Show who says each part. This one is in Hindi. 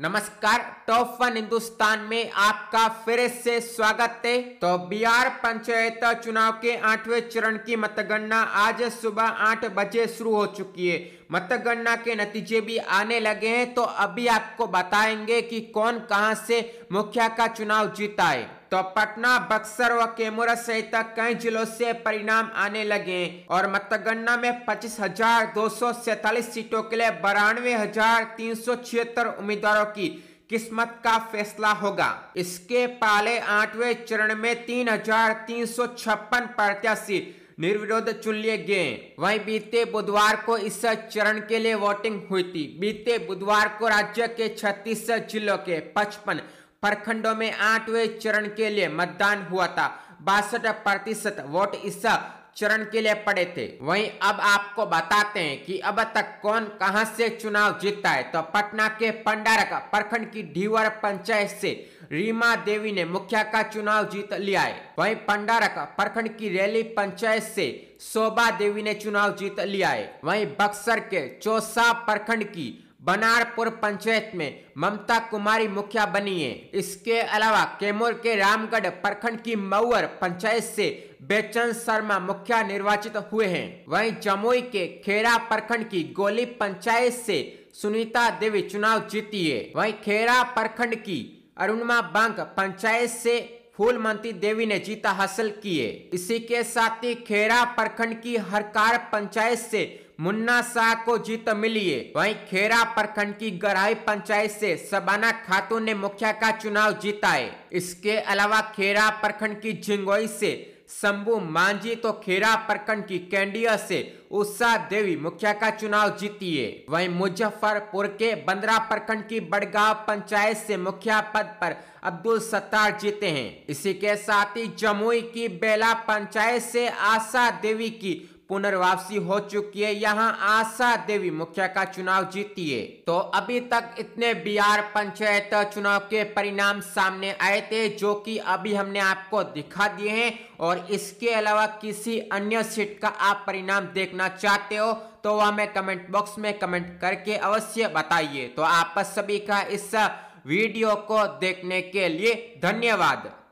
Speaker 1: नमस्कार टॉप वन हिंदुस्तान में आपका फिर से स्वागत है तो बिहार पंचायत चुनाव के आठवें चरण की मतगणना आज सुबह आठ बजे शुरू हो चुकी है मतगणना के नतीजे भी आने लगे हैं तो अभी आपको बताएंगे कि कौन कहां से मुखिया का चुनाव जीता है तो पटना बक्सर व कैमोरा सहित कई जिलों से परिणाम आने लगे और मतगणना में पच्चीस हजार दो सौ सैतालीस सीटों के लिए बानवे हजार तीन सौ छिहत्तर उम्मीदवारों की किस्मत का फैसला होगा इसके पहले आठवें चरण में तीन हजार तीन सौ छप्पन प्रत्याशी निर्विरोध चुन लिए गए वहीं बीते बुधवार को इस चरण के लिए वोटिंग हुई थी बीते बुधवार को राज्य के छत्तीस जिलों के पचपन प्रखंडों में आठवें चरण के लिए मतदान हुआ था बासठ प्रतिशत वोट इस चरण के लिए पड़े थे वहीं अब आपको बताते हैं कि अब तक कौन कहां से चुनाव जीता है तो पटना के पंडारक प्रखंड की ढीवर पंचायत से रीमा देवी ने मुखिया का चुनाव जीत लिया है वहीं पंडारक प्रखंड की रैली पंचायत से शोभा देवी ने चुनाव जीत लिया है वहीं बक्सर के चौसा प्रखंड की बनारपुर पंचायत में ममता कुमारी मुखिया बनी है इसके अलावा कैमूर के रामगढ़ प्रखंड की मऊर पंचायत से बेचन शर्मा मुखिया निर्वाचित हुए हैं वहीं जमुई के खेरा प्रखंड की गोली पंचायत से सुनीता देवी चुनाव जीती है वहीं खेरा प्रखंड की अरुणमा बांक पंचायत से फूलमती देवी ने जीता हासिल किए इसी के साथ ही खेरा प्रखंड की हरकार पंचायत से मुन्ना शाह को जीत मिली है वहीं खेरा प्रखंड की गराई पंचायत से सबाना खातून ने मुखिया का चुनाव जीता है इसके अलावा खेरा प्रखंड की झिंगोई से शंभू मांझी तो खेरा प्रखंड की कैंडिया से उषा देवी मुखिया का चुनाव जीती है वहीं मुजफ्फरपुर के बंदरा प्रखंड की बड़गांव पंचायत से मुखिया पद पर अब्दुल सत्तार जीते हैं इसी के साथ ही जमुई की बेला पंचायत से आशा देवी की पुनर्वापसी हो चुकी है यहाँ आशा देवी मुखिया का चुनाव जीती है तो अभी तक इतने बिहार पंचायत चुनाव के परिणाम सामने आए थे जो कि अभी हमने आपको दिखा दिए हैं और इसके अलावा किसी अन्य सीट का आप परिणाम देखना चाहते हो तो वह हमें कमेंट बॉक्स में कमेंट करके अवश्य बताइए तो आप सभी का इस वीडियो को देखने के लिए धन्यवाद